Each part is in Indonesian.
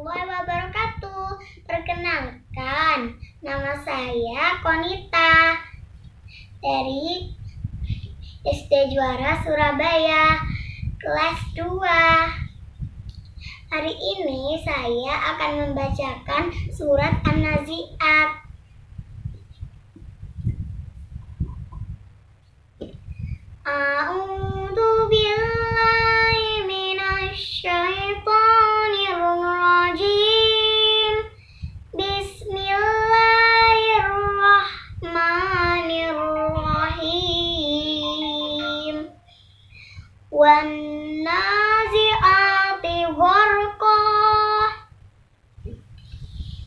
warahmatullahi wabarakatuh. Perkenalkan, nama saya Konita dari SD Juara Surabaya kelas 2. Hari ini saya akan membacakan surat An-Nazi'at. A'udzu billahi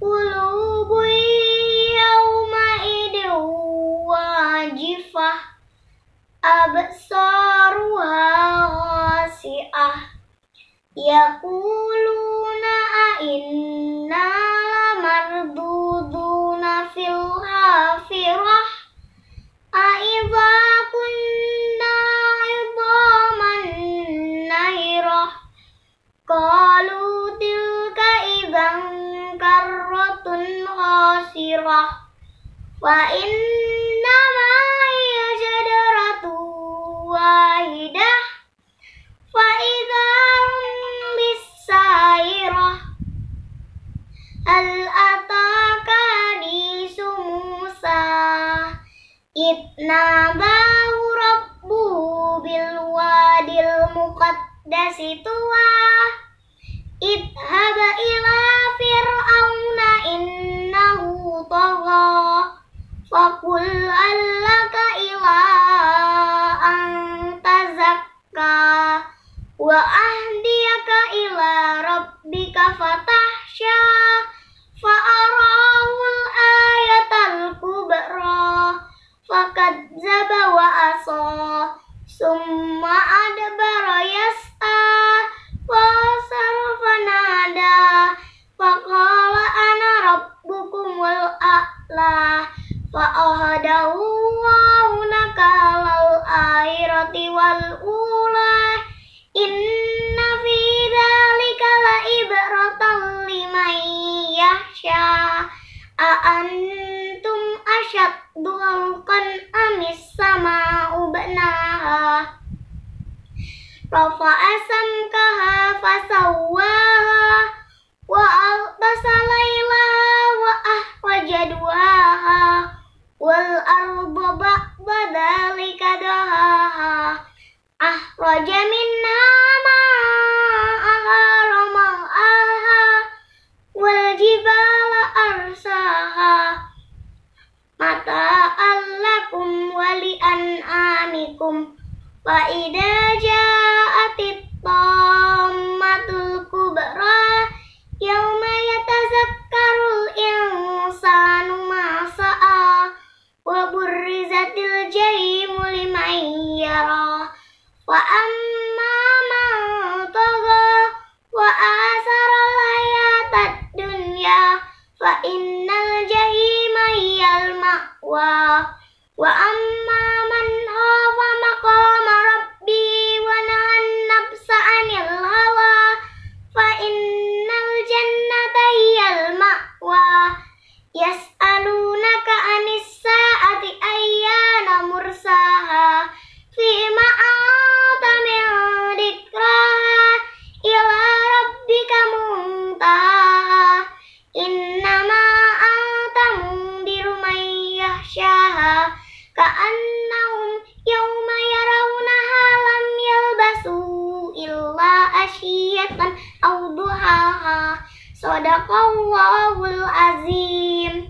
Ya, Ummah, ini wajib, Pak. Aba, seru! ya, ya, sirrah wa inna ma hiya syajaratu wahidah fa idza hum bisairah al ataka nisu musa itna bahu rabbu bil wadil muqaddasi tuwa idhab wa ahdiyaka ila rabbika fatahsha fa'ara Antum asyak, dua rukun amis sama ubat naha rofak asam kaha fasa waha waal basa layla waah alaikum wa ida ja'atit tammatul kubra yauma yatazakkarul insanu ma sa'a wa burrizatil jaimu liman yara wa amma man tagha wa asara hayatad dunya fa innal jahima yal wa amma man Ka'annahum yawma yarawnaha lam yalbasu illa asyiyatan aw duhaha. Sadaqallahul azim.